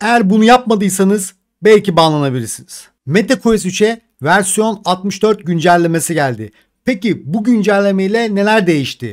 Eğer bunu yapmadıysanız belki banlanabilirsiniz. MetaQuest 3'e versiyon 64 güncellemesi geldi. Peki bu güncelleme ile neler değişti?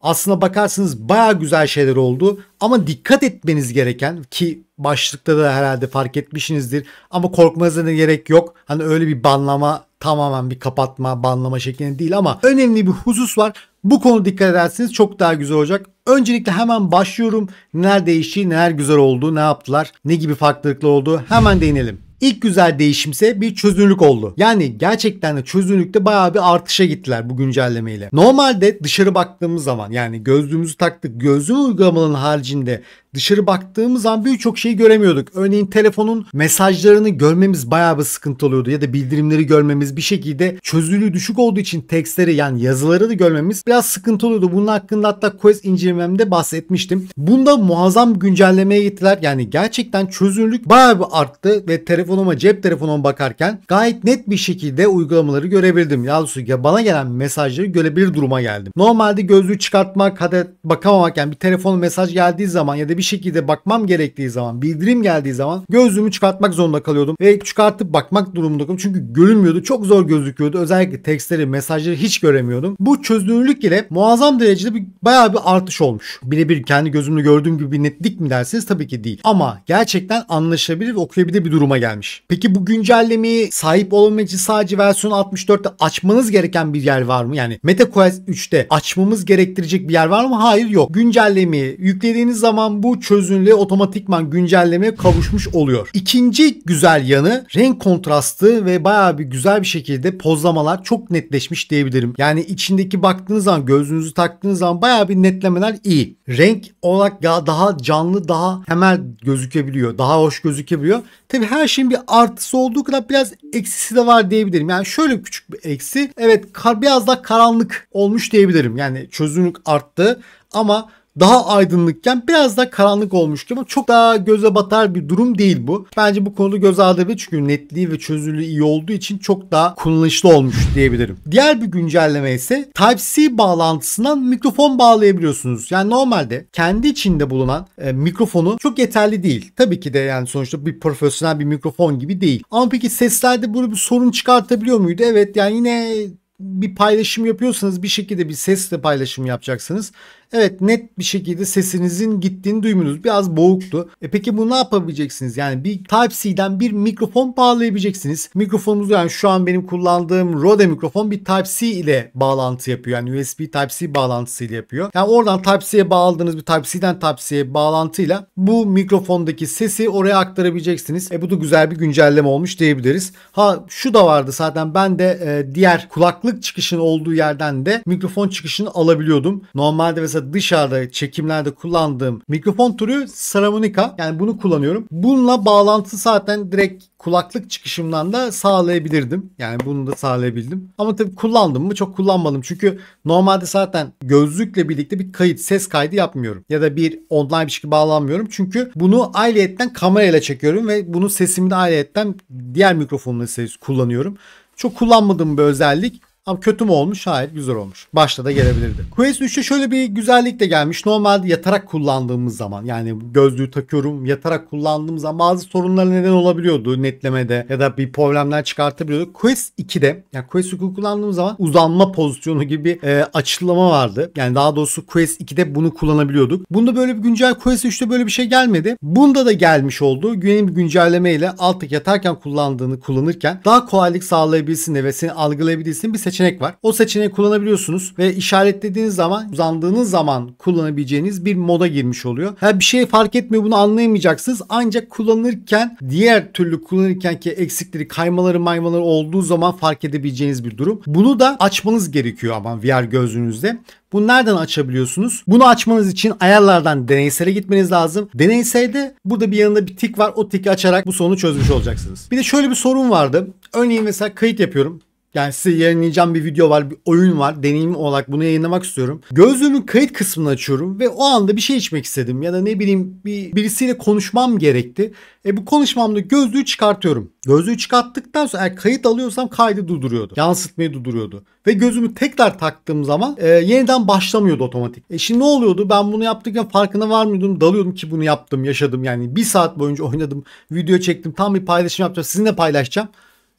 Aslına bakarsanız baya güzel şeyler oldu ama dikkat etmeniz gereken ki başlıkta da herhalde fark etmişsinizdir ama korkmanıza da gerek yok. Hani öyle bir banlama tamamen bir kapatma, banlama şeklinde değil ama önemli bir husus var. Bu konu dikkat ederseniz çok daha güzel olacak. Öncelikle hemen başlıyorum. Neler değişti, neler güzel oldu, ne yaptılar, ne gibi farklılıklar oldu hemen değinelim. İlk güzel değişimse bir çözünürlük oldu. Yani gerçekten de çözünürlükte bayağı bir artışa gittiler bu güncellemeyle. Normalde dışarı baktığımız zaman yani gözlüğümüzü taktık gözlüğün uygulamanın haricinde dışarı baktığımız zaman birçok şeyi göremiyorduk. Örneğin telefonun mesajlarını görmemiz bayağı bir sıkıntı oluyordu ya da bildirimleri görmemiz bir şekilde çözünürlüğü düşük olduğu için tekstleri yani yazıları da görmemiz biraz sıkıntı oluyordu. Bunun hakkında hatta Quest incelememde bahsetmiştim. Bunda muazzam güncellemeye gittiler. Yani gerçekten çözünürlük bayağı bir arttı ve telefon telefonuma cep telefonuma bakarken gayet net bir şekilde uygulamaları görebildim. Yalnız doğrusu bana gelen mesajları görebilir duruma geldim. Normalde gözlüğü çıkartmak hadi bakamamak yani bir telefon mesaj geldiği zaman ya da bir şekilde bakmam gerektiği zaman bildirim geldiği zaman gözlüğümü çıkartmak zorunda kalıyordum ve çıkartıp bakmak durumunda Çünkü görünmüyordu. Çok zor gözüküyordu. Özellikle tekstleri, mesajları hiç göremiyordum. Bu çözünürlük ile muazzam derecede bir, bayağı bir artış olmuş. Birebir kendi gözümle gördüğüm gibi bir netlik mi dersiniz? Tabii ki değil. Ama gerçekten anlaşılabilir ve okuyabilir bir duruma gelmiş gelmiş. Peki bu güncellemeyi sahip olabilmek sadece versiyon 64'te açmanız gereken bir yer var mı? Yani MetaQuest 3'te açmamız gerektirecek bir yer var mı? Hayır yok. Güncellemeyi yüklediğiniz zaman bu çözünürlüğe otomatikman güncellemeye kavuşmuş oluyor. İkinci güzel yanı renk kontrastı ve baya bir güzel bir şekilde pozlamalar çok netleşmiş diyebilirim. Yani içindeki baktığınız zaman gözünüzü taktığınız zaman baya bir netlemeler iyi. Renk olarak daha canlı daha hemen gözükebiliyor. Daha hoş gözükebiliyor. Tabi her şeyin bir artısı olduğu kadar biraz eksisi de var diyebilirim. Yani şöyle küçük bir eksi. Evet biraz daha karanlık olmuş diyebilirim. Yani çözünürlük arttı ama daha aydınlıkken biraz daha karanlık olmuş gibi ama çok daha göze batar bir durum değil bu. Bence bu konuda göz ardı edilir çünkü netliği ve çözünürlüğü iyi olduğu için çok daha kullanışlı olmuş diyebilirim. Diğer bir güncelleme ise Type-C bağlantısından mikrofon bağlayabiliyorsunuz. Yani normalde kendi içinde bulunan e, mikrofonu çok yeterli değil. Tabii ki de yani sonuçta bir profesyonel bir mikrofon gibi değil. Ama peki seslerde böyle bir sorun çıkartabiliyor muydu? Evet yani yine bir paylaşım yapıyorsanız bir şekilde bir sesle paylaşım yapacaksınız Evet net bir şekilde sesinizin gittiğini duymunuz Biraz boğuktu. E peki bu ne yapabileceksiniz? Yani bir Type-C'den bir mikrofon bağlayabileceksiniz. Mikrofonumuz yani şu an benim kullandığım Rode mikrofon bir Type-C ile bağlantı yapıyor. Yani USB Type-C bağlantısı ile yapıyor. Yani oradan Type-C'ye bağladığınız bir Type-C'den Type-C'ye bağlantıyla bu mikrofondaki sesi oraya aktarabileceksiniz. E bu da güzel bir güncelleme olmuş diyebiliriz. Ha şu da vardı zaten ben de e, diğer kulaklık çıkışının olduğu yerden de mikrofon çıkışını alabiliyordum. Normalde mesela dışarıda çekimlerde kullandığım mikrofon türü Saramonica. Yani bunu kullanıyorum. Bununla bağlantı zaten direkt kulaklık çıkışımdan da sağlayabilirdim. Yani bunu da sağlayabildim. Ama tabii kullandım mı çok kullanmadım. Çünkü normalde zaten gözlükle birlikte bir kayıt, ses kaydı yapmıyorum. Ya da bir online bir şekilde bağlanmıyorum. Çünkü bunu ayrıyetten kamerayla çekiyorum ve bunu sesimi de ayrıyetten diğer mikrofonla ses kullanıyorum. Çok kullanmadığım bir özellik. Ama kötü mü olmuş? Hayır güzel olmuş. Başta da gelebilirdi. Quest 3'e şöyle bir güzellik de gelmiş. Normalde yatarak kullandığımız zaman yani gözlüğü takıyorum yatarak kullandığım zaman bazı sorunlar neden olabiliyordu netlemede ya da bir problemler çıkartabiliyordu. Quest 2'de yani Quest 2'yi kullandığım zaman uzanma pozisyonu gibi e, açıklama vardı. Yani daha doğrusu Quest 2'de bunu kullanabiliyorduk. Bunda böyle bir güncel Quest 3'te böyle bir şey gelmedi. Bunda da gelmiş oldu. Yeni bir güncelleme ile alttaki yatarken kullandığını kullanırken daha kolaylık sağlayabilsin ve seni algılayabilsin bir seçim seçenek var. O seçeneği kullanabiliyorsunuz ve işaretlediğiniz zaman uzandığınız zaman kullanabileceğiniz bir moda girmiş oluyor. Ha, bir şey fark etmiyor bunu anlayamayacaksınız. Ancak kullanırken diğer türlü kullanırken ki eksikleri kaymaları maymaları olduğu zaman fark edebileceğiniz bir durum. Bunu da açmanız gerekiyor ama VR gözlüğünüzde. Bunu nereden açabiliyorsunuz? Bunu açmanız için ayarlardan deneysele gitmeniz lazım. Deneyselde burada bir yanında bir tik var. O tiki açarak bu sorunu çözmüş olacaksınız. Bir de şöyle bir sorun vardı. Örneğin mesela kayıt yapıyorum. Yani size yayınlayacağım bir video var, bir oyun var. Deneyim olarak bunu yayınlamak istiyorum. Gözlüğümün kayıt kısmını açıyorum ve o anda bir şey içmek istedim. Ya da ne bileyim bir, birisiyle konuşmam gerekti. E bu konuşmamda gözlüğü çıkartıyorum. Gözlüğü çıkarttıktan sonra eğer kayıt alıyorsam kaydı durduruyordu. Yansıtmayı durduruyordu. Ve gözümü tekrar taktığım zaman e, yeniden başlamıyordu otomatik. E şimdi ne oluyordu? Ben bunu yaptıkken farkına varmıyordum. Dalıyordum ki bunu yaptım, yaşadım. Yani bir saat boyunca oynadım, video çektim. Tam bir paylaşım yapacağım. Sizinle paylaşacağım.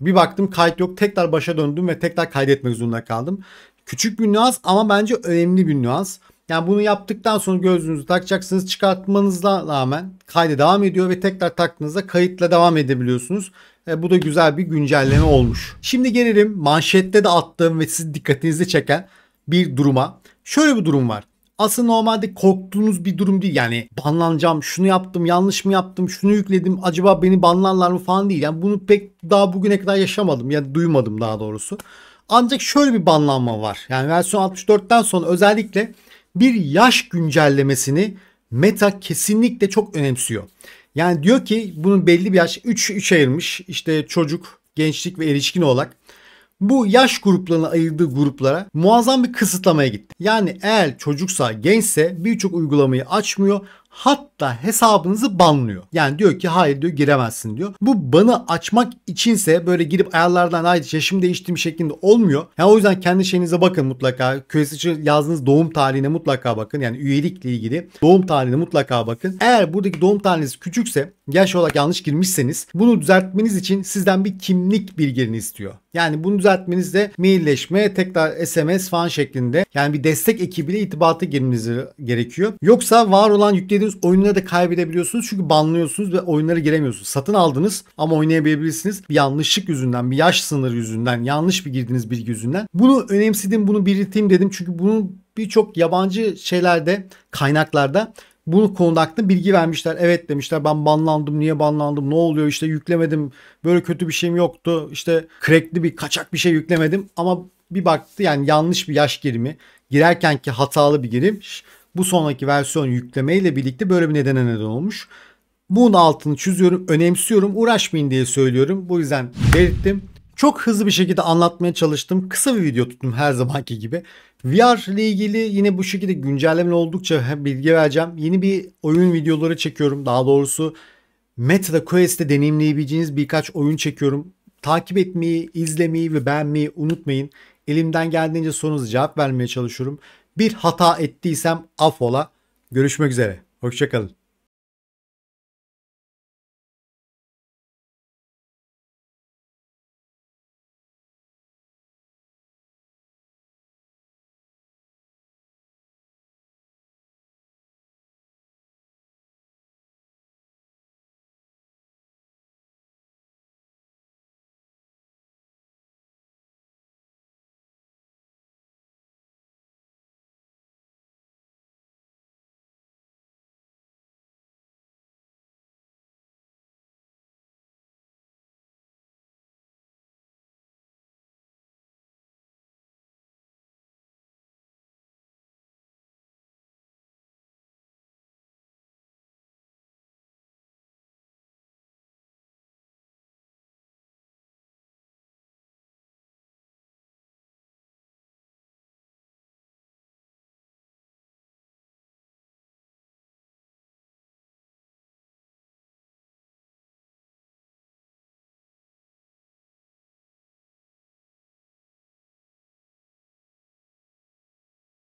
Bir baktım kayıt yok. Tekrar başa döndüm ve tekrar kaydetmek zorunda kaldım. Küçük bir nüans ama bence önemli bir nüans. Yani bunu yaptıktan sonra gözünüzü takacaksınız. Çıkartmanızla rağmen kayda devam ediyor ve tekrar taktığınızda kayıtla devam edebiliyorsunuz. E, bu da güzel bir güncelleme olmuş. Şimdi gelelim manşette de attığım ve sizin dikkatinizi çeken bir duruma. Şöyle bir durum var aslında normalde korktuğunuz bir durum değil. Yani banlanacağım, şunu yaptım, yanlış mı yaptım, şunu yükledim, acaba beni banlarlar mı falan değil. Yani bunu pek daha bugüne kadar yaşamadım ya yani duymadım daha doğrusu. Ancak şöyle bir banlanma var. Yani versiyon 64'ten sonra özellikle bir yaş güncellemesini Meta kesinlikle çok önemsiyor. Yani diyor ki bunun belli bir yaş 3 3 ayırmış. İşte çocuk, gençlik ve erişkin olarak bu yaş gruplarına ayırdığı gruplara muazzam bir kısıtlamaya gitti. Yani eğer çocuksa gençse birçok uygulamayı açmıyor hatta hesabınızı banlıyor. Yani diyor ki hayır diyor giremezsin diyor. Bu banı açmak içinse böyle girip ayarlardan hayır yaşım değiştirme şeklinde olmuyor. Yani o yüzden kendi şeyinize bakın mutlaka. için yazdığınız doğum tarihine mutlaka bakın. Yani üyelikle ilgili doğum tarihine mutlaka bakın. Eğer buradaki doğum tarihiniz küçükse yaş olarak yanlış girmişseniz bunu düzeltmeniz için sizden bir kimlik bilgilerini istiyor. Yani bunu düzeltmeniz de mailleşme, tekrar SMS falan şeklinde yani bir destek ekibiyle itibata girmeniz gerekiyor. Yoksa var olan yüklediğiniz oyunları da kaybedebiliyorsunuz çünkü banlıyorsunuz ve oyunları giremiyorsunuz. Satın aldınız ama oynayamayabilirsiniz. Bir yanlışlık yüzünden, bir yaş sınırı yüzünden, yanlış bir girdiğiniz bilgi yüzünden. Bunu önemsedim, bunu belirteyim dedim çünkü bunu birçok yabancı şeylerde, kaynaklarda bu konuda bilgi vermişler. Evet demişler ben banlandım niye banlandım ne oluyor işte yüklemedim böyle kötü bir şeyim yoktu işte crackli bir kaçak bir şey yüklemedim ama bir baktı yani yanlış bir yaş girimi girerken ki hatalı bir girim bu sonraki versiyon yüklemeyle birlikte böyle bir nedene neden olmuş. Bunun altını çiziyorum önemsiyorum uğraşmayın diye söylüyorum bu yüzden belirttim çok hızlı bir şekilde anlatmaya çalıştım. Kısa bir video tuttum her zamanki gibi. VR ile ilgili yine bu şekilde güncelleme oldukça bilgi vereceğim. Yeni bir oyun videoları çekiyorum. Daha doğrusu Meta Quest'te deneyimleyebileceğiniz birkaç oyun çekiyorum. Takip etmeyi, izlemeyi ve beğenmeyi unutmayın. Elimden geldiğince sorunuza cevap vermeye çalışıyorum. Bir hata ettiysem affola. Görüşmek üzere. Hoşçakalın.